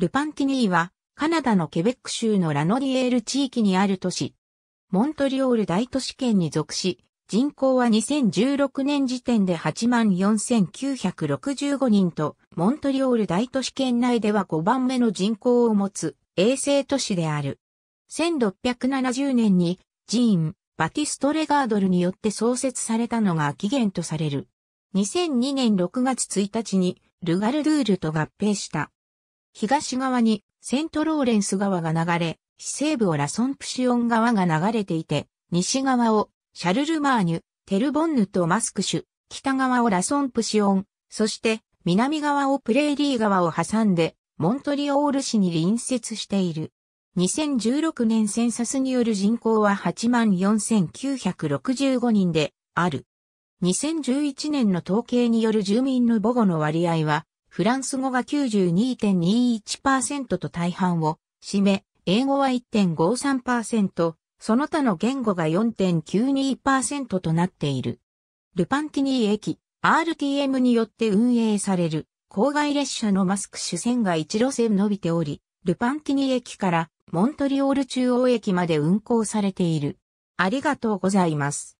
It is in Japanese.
ルパンティニーは、カナダのケベック州のラノディエール地域にある都市、モントリオール大都市圏に属し、人口は2016年時点で84,965人と、モントリオール大都市圏内では5番目の人口を持つ衛星都市である。1670年にジーン・バティスト・レガードルによって創設されたのが起源とされる。2002年6月1日にルガルドゥールと合併した。東側にセントローレンス川が流れ、西西部をラソンプシオン川が流れていて、西側をシャルルマーニュ、テルボンヌとマスクシュ、北側をラソンプシオン、そして南側をプレーリー川を挟んで、モントリオール市に隣接している。2016年センサスによる人口は84,965人である。2011年の統計による住民の母語の割合はフランス語が92.21%と大半を占め、英語は1.53%、その他の言語が4.92%となっている。ルパンティニー駅、RTM によって運営される、郊外列車のマスク主線が一路線伸びており、ルパンティニー駅からモントリオール中央駅まで運行されている。ありがとうございます。